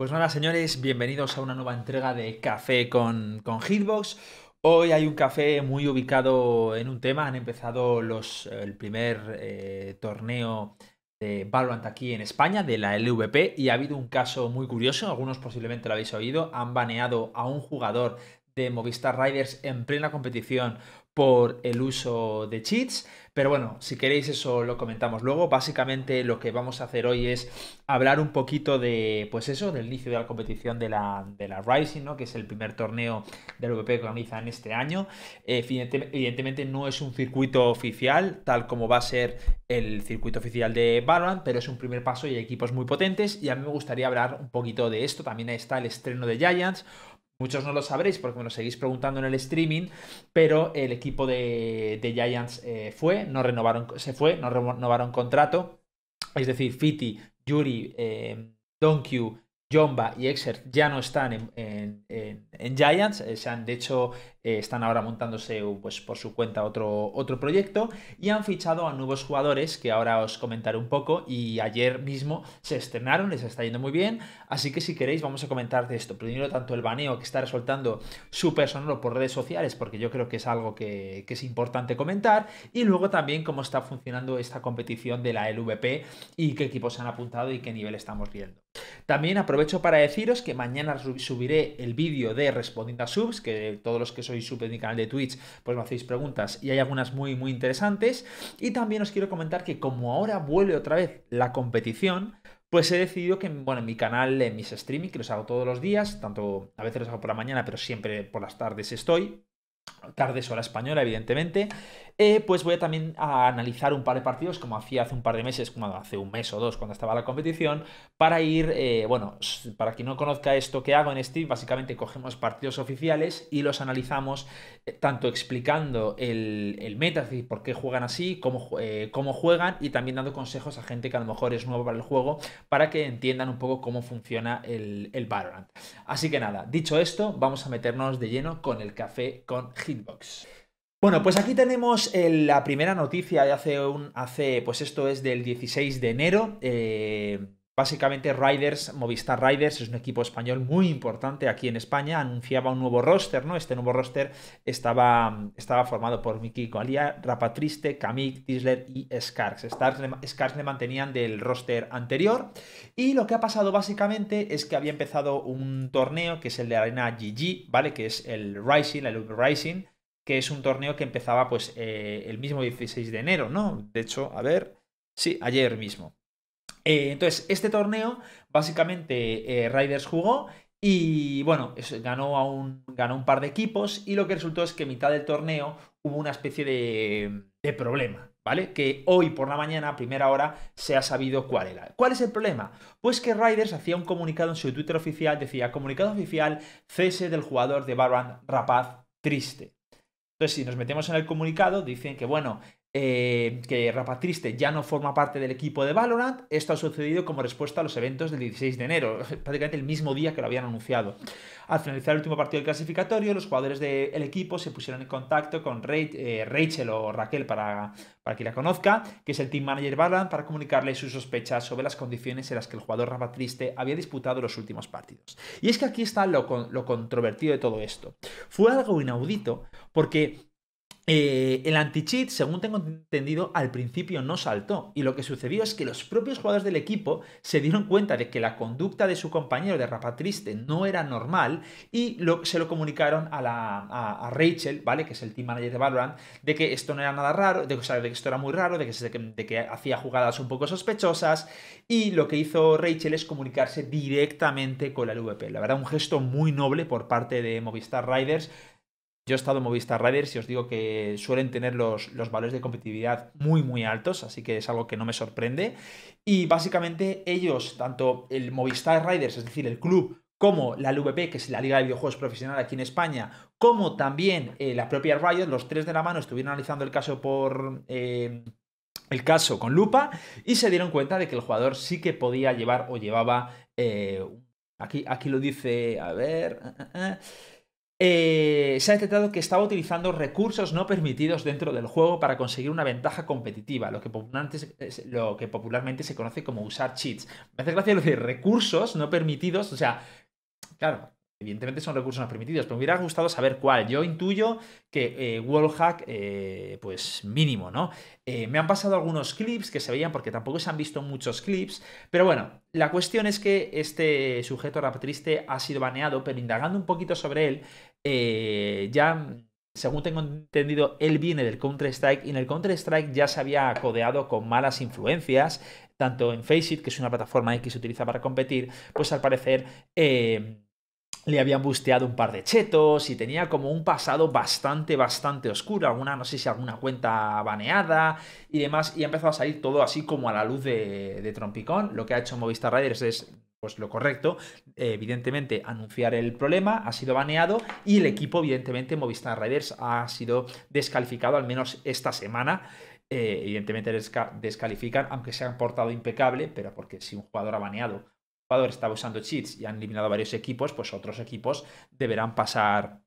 Pues nada, señores, bienvenidos a una nueva entrega de Café con, Hitbox. Hoy hay un café muy ubicado en un tema. Han empezado los, el primer eh, torneo de Valorant aquí en España, de la LVP, y ha habido un caso muy curioso, algunos posiblemente lo habéis oído, han baneado a un jugador de Movistar Riders en plena competición por el uso de cheats. Pero bueno, si queréis eso lo comentamos luego. Básicamente lo que vamos a hacer hoy es hablar un poquito de, pues eso, del inicio de la competición de la, Rising, ¿no? que es el primer torneo del VP que en este año. Eh, evidentemente no es un circuito oficial, tal como va a ser el circuito oficial de Valorant, pero es un primer paso y hay equipos muy potentes. Y a mí me gustaría hablar un poquito de esto. También está el estreno de Giants, Muchos no lo sabréis porque me lo seguís preguntando en el streaming, pero el equipo de, de Giants eh, fue, no renovaron, se fue, no renovaron contrato. Es decir, Fiti, Yuri, eh, Donkey, Jomba y Exer ya no están en, en, Giants. Eh, se han, de hecho, eh, están ahora montándose pues, por su cuenta otro, otro proyecto y han fichado a nuevos jugadores que ahora os comentaré un poco y ayer mismo se estrenaron, les está yendo muy bien, así que si queréis vamos a comentar de esto. Primero tanto el baneo que está resultando súper sonoro por redes sociales porque yo creo que es algo que, que es importante comentar y luego también cómo está funcionando esta competición de la LVP y qué equipos se han apuntado y qué nivel estamos viendo. También aprovecho para deciros que mañana subiré el vídeo de Respondiendo a Subs, que todos los que sois soy mi canal de Twitch, pues me hacéis preguntas y hay algunas muy, muy interesantes. Y también os quiero comentar que como ahora vuelve otra vez la competición, pues he decidido que, bueno, en mi canal, en mis streaming, que los hago todos los días, tanto a veces los hago por la mañana, pero siempre por las tardes estoy, tardes hora española, evidentemente. Eh, pues voy a también a analizar un par de partidos, como hacía hace un par de meses, como hace un mes o dos cuando estaba la competición, para ir, eh, bueno, para quien no conozca esto que hago en Steam, básicamente cogemos partidos oficiales y los analizamos eh, tanto explicando el, el, meta, por qué juegan así, cómo, cómo juegan y también dando consejos a gente que a lo mejor es nuevo para el juego, para que entiendan un poco cómo funciona el, el Así que nada, dicho esto, vamos a meternos de lleno con el café con Hitbox. Bueno, pues aquí tenemos eh, la primera noticia de hace un. hace. Pues esto es del 16 de enero. Eh, básicamente, Riders, Movistar Riders, es un equipo español muy importante aquí en España. Anunciaba un nuevo roster, ¿no? Este nuevo roster estaba, estaba formado por Miki Coalía, Rapatriste, Kamik, Tisler y Skarks. Skarks le mantenían del roster anterior. Y lo que ha pasado básicamente es que había empezado un torneo que es el de Arena GG, ¿vale? Que es el Rising, el Rising que es un torneo que empezaba pues eh, el mismo 16 de enero, ¿no? De hecho, a ver, sí, ayer mismo. Eh, entonces, este torneo, básicamente, eh, Riders jugó y bueno, ganó, a un, ganó un par de equipos y lo que resultó es que en mitad del torneo hubo una especie de, problema. ¿Vale? Que hoy por la mañana, a primera hora, se ha sabido cuál era. ¿Cuál es el problema? Pues que Riders hacía un comunicado en su Twitter oficial, decía, comunicado oficial, cese del jugador de Barban Rapaz triste. Entonces, si nos metemos en el comunicado, dicen que, bueno, eh, que que Triste ya no forma parte del equipo de Valorant. Esto ha sucedido como respuesta a los eventos del 16 de enero, prácticamente el mismo día que lo habían anunciado. Al finalizar el último partido del clasificatorio, los jugadores del equipo se pusieron en contacto con eh, Rachel o Raquel, para, para quien la conozca, que es el team manager Valorant, para comunicarle sus sospechas sobre las condiciones en las que el jugador Triste había disputado los últimos partidos. Y es que aquí está lo controvertido de todo esto. Fue algo inaudito porque eh, el anti-cheat, según tengo entendido, al principio no saltó. Y lo que sucedió es que los propios jugadores del equipo se dieron cuenta de que la conducta de su compañero de Triste no era normal y se lo comunicaron a, Rachel, ¿vale? Que es el team manager de Valorant, de que esto no era nada raro, de, que esto era muy raro, de que, que, de que hacía jugadas un poco sospechosas. Y lo que hizo Rachel es comunicarse directamente con la LVP. La verdad, un gesto muy noble por parte de Movistar Riders yo he estado en Movistar Riders y os digo que suelen tener los, los valores de competitividad muy, muy altos, así que es algo que no me sorprende. Y básicamente ellos, tanto el Movistar Riders, es decir, el club, como la LVP, que es la Liga de Videojuegos Profesional aquí en España, como también eh, la propia Riot, los tres de la mano estuvieron analizando el caso por... Eh, el caso con lupa y se dieron cuenta de que el jugador sí que podía llevar o llevaba eh, aquí, aquí lo dice a ver eh, se ha detectado que estaba utilizando recursos no permitidos dentro del juego para conseguir una ventaja competitiva, lo que, eh, lo que popularmente se conoce como usar cheats. Me hace gracia lo de recursos no permitidos, o sea, claro, Evidentemente son recursos no permitidos, pero me hubiera gustado saber cuál. Yo intuyo que eh, Wallhack, eh, pues mínimo, ¿no? me han pasado algunos clips que se veían porque tampoco se han visto muchos clips, pero bueno, la cuestión es que este sujeto rap triste ha sido baneado, pero indagando un poquito sobre él, eh, ya, según tengo entendido, él viene del Counter-Strike y en el Counter-Strike ya se había codeado con malas influencias, tanto en Faceit, que es una plataforma X que se utiliza para competir, pues al parecer... Eh, le habían busteado un par de chetos y tenía como un pasado bastante, bastante oscuro, alguna, no sé si alguna cuenta baneada y demás, y ha empezado a salir todo así como a la luz de, de Trompicón. Lo que ha hecho Movistar Riders es pues lo correcto, eh, evidentemente, anunciar el problema, ha sido baneado y el equipo, evidentemente, Movistar Riders ha sido descalificado al menos esta semana. Eh, evidentemente descalifican, aunque se han portado impecable, pero porque si un jugador ha baneado, un jugador estaba usando cheats y han eliminado varios equipos, pues otros equipos deberán pasar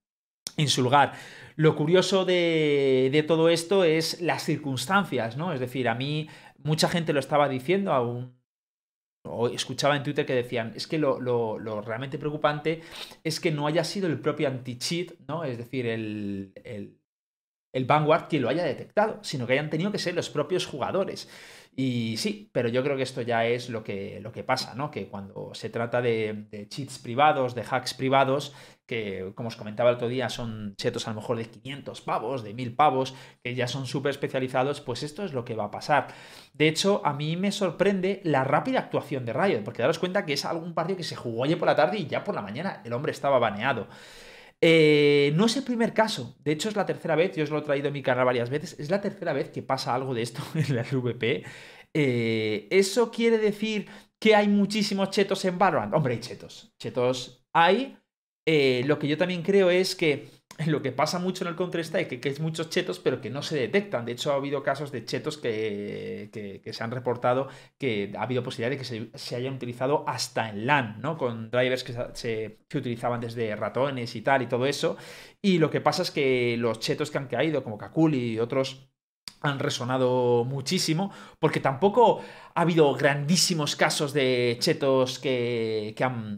en su lugar. Lo curioso de, de, todo esto es las circunstancias, ¿no? Es decir, a mí mucha gente lo estaba diciendo, aún o escuchaba en Twitter que decían, es que lo, realmente preocupante es que no haya sido el propio anti-cheat, ¿no? Es decir, el, el, el Vanguard quien lo haya detectado, sino que hayan tenido que ser los propios jugadores. Y sí, pero yo creo que esto ya es lo que, lo que pasa, ¿no? Que cuando se trata de, cheats privados, de hacks privados, que como os comentaba el otro día son chetos a lo mejor de 500 pavos, de 1000 pavos, que ya son súper especializados, pues esto es lo que va a pasar. De hecho, a mí me sorprende la rápida actuación de Riot, porque daros cuenta que es algún partido que se jugó ayer por la tarde y ya por la mañana el hombre estaba baneado. Eh, no es el primer caso, de hecho es la tercera vez, yo os lo he traído en mi canal varias veces, es la tercera vez que pasa algo de esto en la LVP. Eh, ¿Eso quiere decir que hay muchísimos chetos en Valorant? Hombre, hay chetos, chetos hay. Eh, lo que yo también creo es que lo que pasa mucho en el Counter-Strike, que, es muchos chetos, pero que no se detectan. De hecho, ha habido casos de chetos que, se han reportado que ha habido posibilidad de que se, hayan utilizado hasta en LAN, ¿no? Con drivers que se, se, utilizaban desde ratones y tal y todo eso. Y lo que pasa es que los chetos que han caído, como Kakuli y otros han resonado muchísimo, porque tampoco ha habido grandísimos casos de chetos que,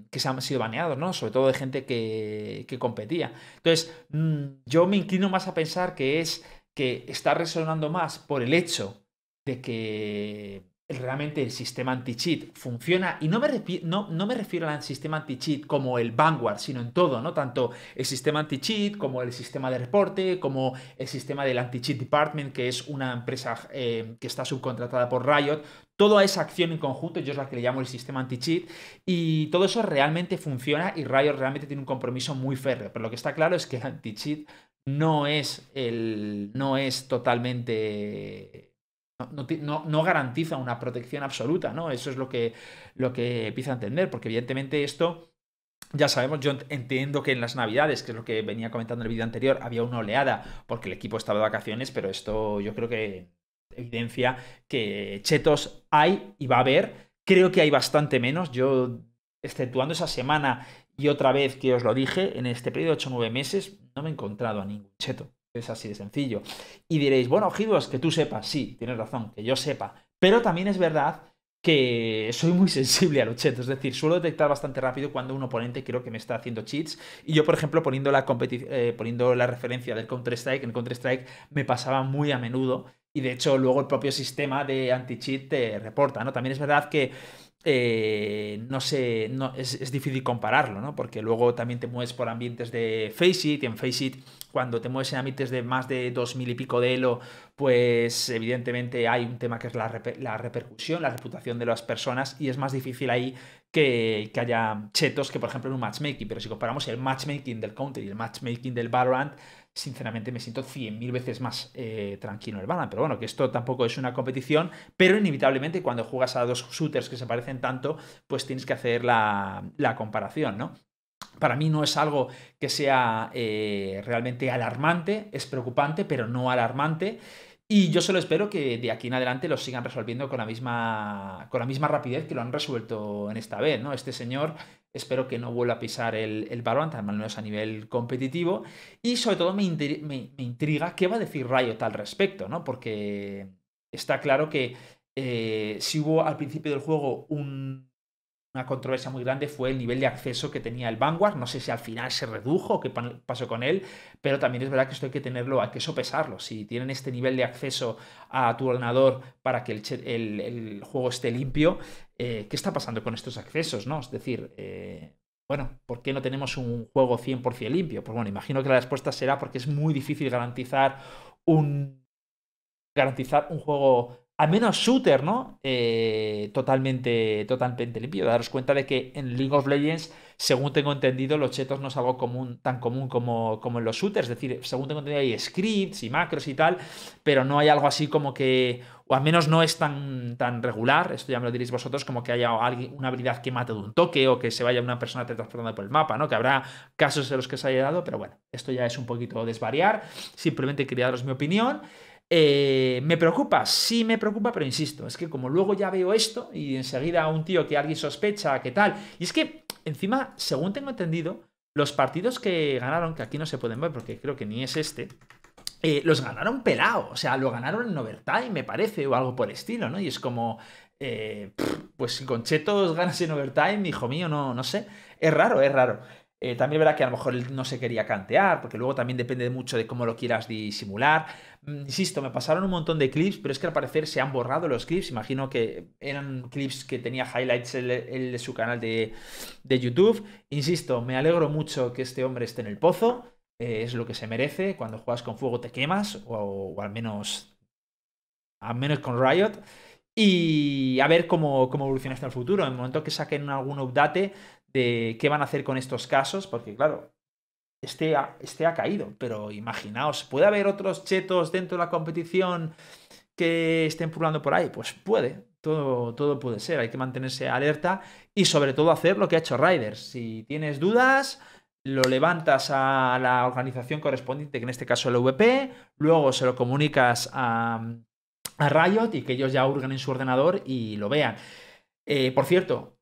que, se han sido baneados, ¿no? Sobre todo de gente que, que competía. Entonces, mm, yo me inclino más a pensar que es que está resonando más por el hecho de que realmente el sistema anti-cheat funciona. Y no me, no, no me refiero al sistema anti-cheat como el Vanguard, sino en todo, ¿no? Tanto el sistema anti-cheat como el sistema de reporte, como el sistema del anti-cheat department, que es una empresa eh, que está subcontratada por Riot. Toda esa acción en conjunto, yo es la que le llamo el sistema anti-cheat, y todo eso realmente funciona y Riot realmente tiene un compromiso muy férreo. Pero lo que está claro es que el anti-cheat no es, el, no es totalmente no, garantiza una protección absoluta, ¿no? Eso es lo que, lo que empieza a entender, porque evidentemente esto... Ya sabemos, yo entiendo que en las navidades, que es lo que venía comentando en el vídeo anterior, había una oleada porque el equipo estaba de vacaciones, pero esto yo creo que evidencia que chetos hay y va a haber. Creo que hay bastante menos. Yo, exceptuando esa semana y otra vez que os lo dije, en este periodo de 8 o 9 meses no me he encontrado a ningún cheto. Es así de sencillo. Y diréis, bueno, Gidos, que tú sepas, sí, tienes razón, que yo sepa. Pero también es verdad que soy muy sensible al cheats, es decir, suelo detectar bastante rápido cuando un oponente creo que me está haciendo cheats. Y yo, por ejemplo, poniendo la, eh, poniendo la referencia del Counter-Strike, en Counter-Strike me pasaba muy a menudo. Y de hecho, luego el propio sistema de anti-cheat te reporta, ¿no? También es verdad que eh, no sé, es, difícil compararlo, ¿no? Porque luego también te mueves por ambientes de Faceit y en face Faceit cuando te mueves en ámbitos de más de 2.000 y pico de elo, pues evidentemente hay un tema que es la, repercusión, la reputación de las personas y es más difícil ahí que, haya chetos que, por ejemplo, en un matchmaking. Pero si comparamos el matchmaking del Counter y el matchmaking del Valorant, sinceramente me siento 100.000 veces más eh, tranquilo en el Valorant. Pero bueno, que esto tampoco es una competición, pero inevitablemente cuando juegas a dos shooters que se parecen tanto, pues tienes que hacer la comparación, ¿no? Para mí no es algo que sea eh, realmente alarmante, es preocupante, pero no alarmante. Y yo solo espero que de aquí en adelante lo sigan resolviendo con la misma, con la misma rapidez que lo han resuelto en esta vez. ¿no? Este señor espero que no vuelva a pisar el, el mal no es a nivel competitivo. Y sobre todo me, intriga qué va a decir Rayo al respecto, ¿no? porque está claro que eh, si hubo al principio del juego un una controversia muy grande fue el nivel de acceso que tenía el Vanguard. No sé si al final se redujo o qué pasó con él, pero también es verdad que esto hay que tenerlo, hay que sopesarlo. Si tienen este nivel de acceso a tu ordenador para que el, juego esté limpio, eh, ¿qué está pasando con estos accesos? ¿no? Es decir, eh, bueno, ¿por qué no tenemos un juego 100% limpio? Pues bueno, imagino que la respuesta será porque es muy difícil garantizar un, garantizar un juego al menos shooter, ¿no? Eh, totalmente, totalmente limpio. Daros cuenta de que en League of Legends, según tengo entendido, los chetos no es algo común, tan común como, como en los shooters. Es decir, según tengo entendido, hay scripts y macros y tal, pero no hay algo así como que, o al menos no es tan, tan regular, esto ya me lo diréis vosotros, como que haya alguien, una habilidad que mate de un toque o que se vaya una persona transformando por el mapa, ¿no? Que habrá casos en los que se haya dado, pero bueno, esto ya es un poquito desvariar. Simplemente quería daros mi opinión. Eh, me preocupa, sí me preocupa, pero insisto, es que como luego ya veo esto y enseguida un tío que alguien sospecha, que tal, y es que encima, según tengo entendido, los partidos que ganaron, que aquí no se pueden ver porque creo que ni es este, eh, los ganaron pelado, o sea, lo ganaron en overtime, me parece, o algo por el estilo, ¿no? Y es como, eh, pues conchetos con ganas en overtime, hijo mío, no, no sé, es raro, es raro. Eh, también verá que a lo mejor él no se quería cantear, porque luego también depende mucho de cómo lo quieras disimular. Mm, insisto, me pasaron un montón de clips, pero es que al parecer se han borrado los clips. Imagino que eran clips que tenía highlights en su canal de, YouTube. Insisto, me alegro mucho que este hombre esté en el pozo. Eh, es lo que se merece. Cuando juegas con fuego te quemas, o, al menos. Al menos con Riot. Y a ver cómo, cómo evoluciona el futuro. En el momento que saquen algún update, de qué van a hacer con estos casos, porque claro, este ha, este ha caído, pero imaginaos, ¿puede haber otros chetos dentro de la competición que estén pulando por ahí? Pues puede, todo, todo puede ser, hay que mantenerse alerta y sobre todo hacer lo que ha hecho Riders. Si tienes dudas, lo levantas a la organización correspondiente, que en este caso es el VP, luego se lo comunicas a, Riot y que ellos ya hurgan en su ordenador y lo vean. Eh, por cierto,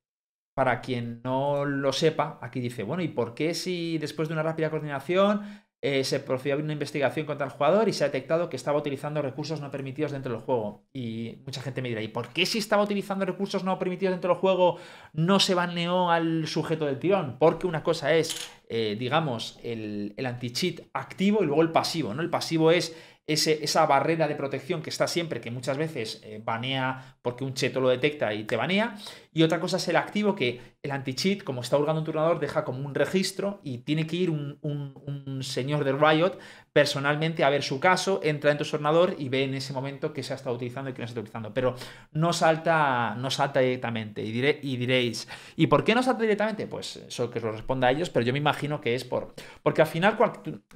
para quien no lo sepa, aquí dice, bueno, ¿y por qué si después de una rápida coordinación eh, se procedió a una investigación contra el jugador y se ha detectado que estaba utilizando recursos no permitidos dentro del juego? Y mucha gente me dirá, ¿y por qué si estaba utilizando recursos no permitidos dentro del juego no se baneó al sujeto del tirón? Porque una cosa es, eh, digamos, el, el anti-cheat activo y luego el pasivo, ¿no? El pasivo es esa barrera de protección que está siempre, que muchas veces eh, banea porque un cheto lo detecta y te banea. Y otra cosa es el activo que el anti-cheat, como está hurgando un turnador, deja como un registro y tiene que ir un, un señor de Riot personalmente a ver su caso, entra en tu ordenador y ve en ese momento que se ha estado utilizando y que no se está utilizando. Pero no salta, no salta directamente. Y, diré, y diréis, ¿y por qué no salta directamente? Pues eso que os lo responda a ellos, pero yo me imagino que es por. Porque al final,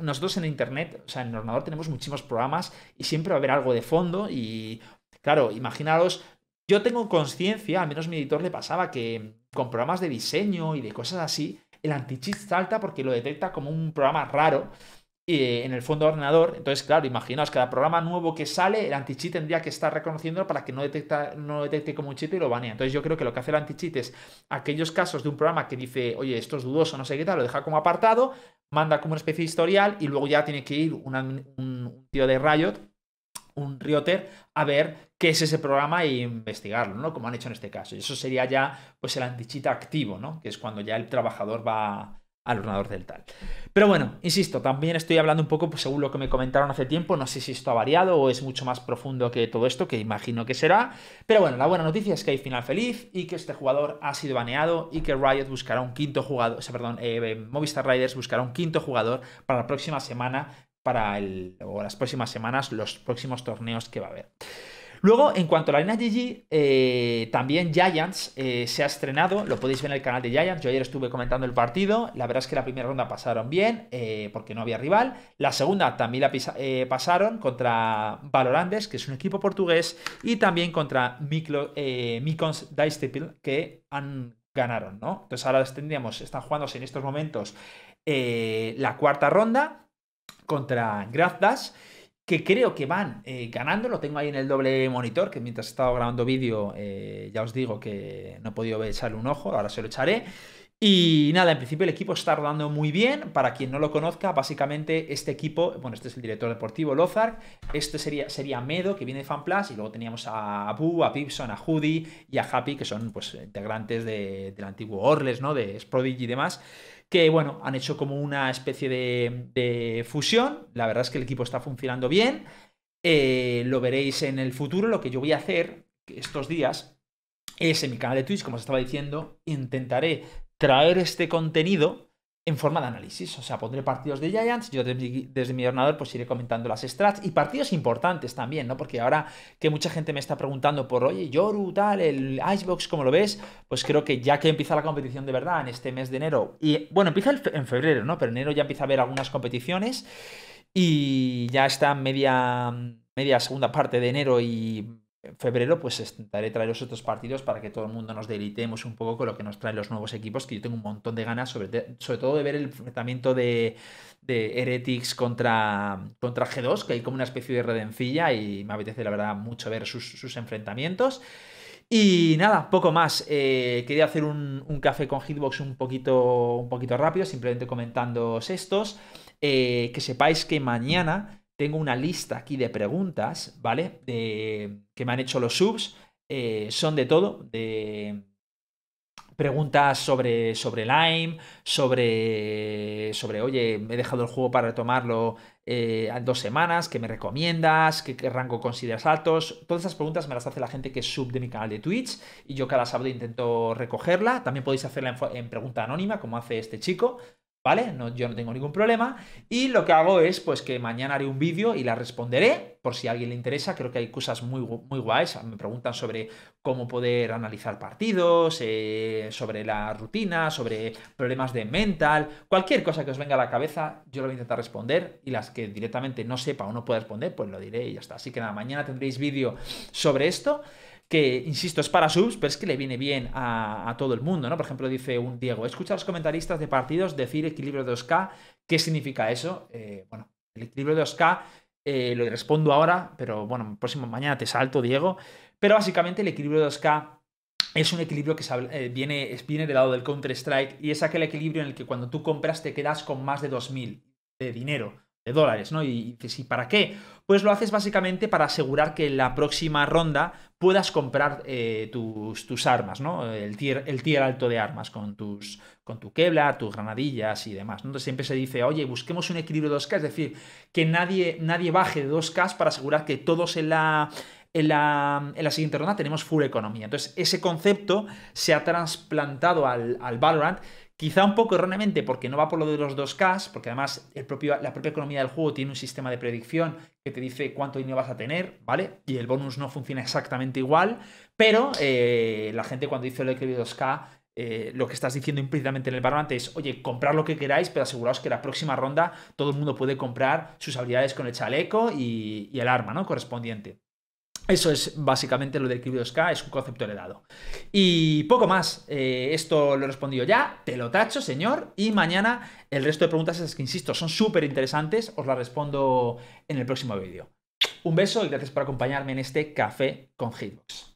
nosotros en internet, o sea, en el ordenador tenemos muchísimos programas y siempre va a haber algo de fondo. Y claro, imaginaros. Yo tengo conciencia, al menos mi editor le pasaba que con programas de diseño y de cosas así, el anti-cheat salta porque lo detecta como un programa raro y eh, en el fondo ordenador. Entonces, claro, imaginaos, que cada programa nuevo que sale, el anti-cheat tendría que estar reconociéndolo para que no, detecta, no detecte como un cheat y lo banea. Entonces, yo creo que lo que hace el anti-cheat es aquellos casos de un programa que dice, oye, esto es dudoso, no sé qué tal, lo deja como apartado, manda como una especie de historial y luego ya tiene que ir un tío de Riot un Rioter a ver qué es ese programa e investigarlo, ¿no? Como han hecho en este caso. Y eso sería ya pues el cheat activo, ¿no? Que es cuando ya el trabajador va, al ordenador del tal. Pero bueno, insisto, también estoy hablando un poco pues, según lo que me comentaron hace tiempo, no sé si esto ha variado o es mucho más profundo que todo esto, que imagino que será, pero bueno, la buena noticia es que hay final feliz y que este jugador ha sido baneado y que Riot buscará un quinto jugador, perdón, eh, eh, Movistar Riders buscará un quinto jugador para la próxima semana, para el, o las próximas semanas, los próximos torneos que va a haber. Luego, en cuanto a la arena GG, eh, también Giants eh, se ha estrenado, lo podéis ver en el canal de Giants, yo ayer estuve comentando el partido, la verdad es que la primera ronda pasaron bien, eh, porque no había rival, la segunda también la pasaron contra Valorandes, que es un equipo portugués, y también contra Mikons Dystepil que han ganaron, ¿no? Entonces ahora tendríamos, están jugándose en estos momentos la cuarta ronda contra Grazdas, que creo que van eh, ganando. Lo tengo ahí en el doble monitor, que mientras he estado grabando vídeo, eh, ya os digo que no he podido echarle un ojo, ahora se lo echaré. Y nada, en principio el equipo está rodando muy bien. Para quien no lo conozca, básicamente este equipo, bueno, este es el director deportivo Lozark, este sería, sería Medo, que viene de FanPlus, y luego teníamos a Abu, a Pipson, a Judy y a Happy, que son pues integrantes del antiguo Orles, ¿no? De Sprodigy y demás que bueno, han hecho como una especie de, fusión. La verdad es que el equipo está funcionando bien. Eh, lo veréis en el futuro. Lo que yo voy a hacer estos días es en mi canal de Twitch, como os estaba diciendo, intentaré traer este contenido en forma de análisis. O sea, pondré partidos de Giants, yo desde mi, ordenador pues iré comentando las strats y partidos importantes también, ¿no? Porque ahora que mucha gente me está preguntando por, oye, Yoru, tal, el Icebox, ¿cómo lo ves? Pues creo que ya que empieza la competición de verdad en este mes de enero, y bueno, empieza en febrero, ¿no? Pero en enero ya empieza a haber algunas competiciones y ya está media, media segunda parte de enero y febrero, pues intentaré traeros otros partidos para que todo el mundo nos delitemos un poco con lo que nos traen los nuevos equipos, que yo tengo un montón de ganas, sobre, todo de ver el enfrentamiento de, Heretics contra, contra G2, que hay como una especie de redencilla y me apetece, la verdad, mucho ver sus, enfrentamientos. Y nada, poco más. Eh, quería hacer un, café con Hitbox un poquito, un poquito rápido, simplemente comentándoos estos. Eh, que sepáis que mañana tengo una lista aquí de preguntas, ¿vale? De, que me han hecho los subs. Eh, son de todo, de preguntas sobre, sobre Lime, sobre, sobre, oye, me he dejado el juego para retomarlo eh, en dos semanas, ¿qué me recomiendas? ¿Qué, rango consideras altos? Todas esas preguntas me las hace la gente que es sub de mi canal de Twitch y yo cada sábado intento recogerla. También podéis hacerla en pregunta anónima, como hace este chico, ¿vale? yo no tengo ningún problema. Y lo que hago es, pues, que mañana haré un vídeo y la responderé, por si a alguien le interesa. Creo que hay cosas muy, muy guays. Me preguntan sobre cómo poder analizar partidos, eh, sobre la rutina, sobre problemas de mental, cualquier cosa que os venga a la cabeza, yo lo voy a intentar responder. Y las que directamente no sepa o no pueda responder, pues lo diré y ya está. Así que nada, mañana tendréis vídeo sobre esto insisto, es para subs, pero es que le viene bien a, todo el mundo, ¿no? Por ejemplo, dice un Diego, escucha a los comentaristas de partidos decir equilibrio de 2K, ¿qué significa eso? Eh, bueno, el equilibrio de 2K eh, lo respondo ahora, pero bueno, próximo mañana te salto, Diego. Pero básicamente el equilibrio de 2K es un equilibrio que eh, viene, viene lado del Counter-Strike y es aquel equilibrio en el que cuando tú compras te quedas con más de 2.000 de dinero de dólares, ¿no? Y dices, ¿y para qué? Pues lo haces básicamente para asegurar que en la próxima ronda puedas comprar eh, tus, tus, armas, ¿no? El tier, el tier alto de armas con, tus, con tu quebla, tus granadillas y demás. ¿no? Entonces siempre se dice, oye, busquemos un equilibrio de 2K, es decir, que nadie, nadie baje de 2K para asegurar que todos en la, en la, siguiente ronda tenemos full economía. Entonces, ese concepto se ha trasplantado al, al Valorant Quizá un poco erróneamente, porque no va por lo de los 2K, porque además la propia economía del juego tiene un sistema de predicción que te dice cuánto dinero vas a tener, ¿vale? Y el bonus no funciona exactamente igual, pero eh, la gente cuando dice lo de 2K, eh, lo que estás diciendo implícitamente en el parlante es, oye, comprar lo que queráis, pero aseguraos que la próxima ronda todo el mundo puede comprar sus habilidades con el chaleco y el arma, ¿no? Correspondiente. Eso es básicamente lo de K, es un concepto heredado. Y poco más, eh, esto lo he respondido ya, te lo tacho, señor, y mañana el resto de preguntas esas que, insisto, son súper interesantes, os las respondo en el próximo vídeo. Un beso y gracias por acompañarme en este café con Hitbox.